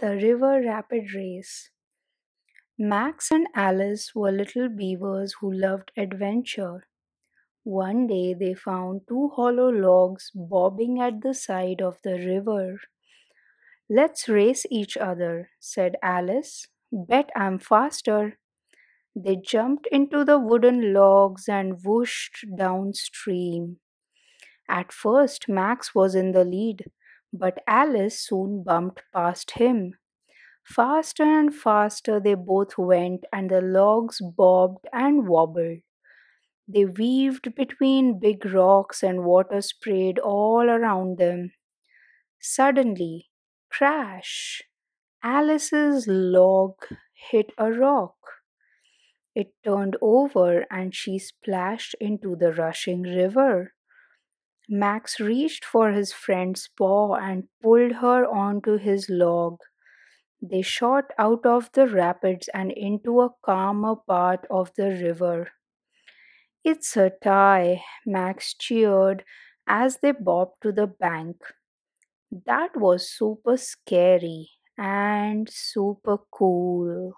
The River Rapid Race. Max and Alice were little beavers who loved adventure. One day they found two hollow logs bobbing at the side of the river. Let's race each other, said Alice. Bet I'm faster. They jumped into the wooden logs and whooshed downstream. At first, Max was in the lead but Alice soon bumped past him. Faster and faster they both went, and the logs bobbed and wobbled. They weaved between big rocks, and water sprayed all around them. Suddenly, crash! Alice's log hit a rock. It turned over and she splashed into the rushing river. Max reached for his friend's paw and pulled her onto his log. They shot out of the rapids and into a calmer part of the river. It's a tie, Max cheered as they bobbed to the bank. That was super scary and super cool.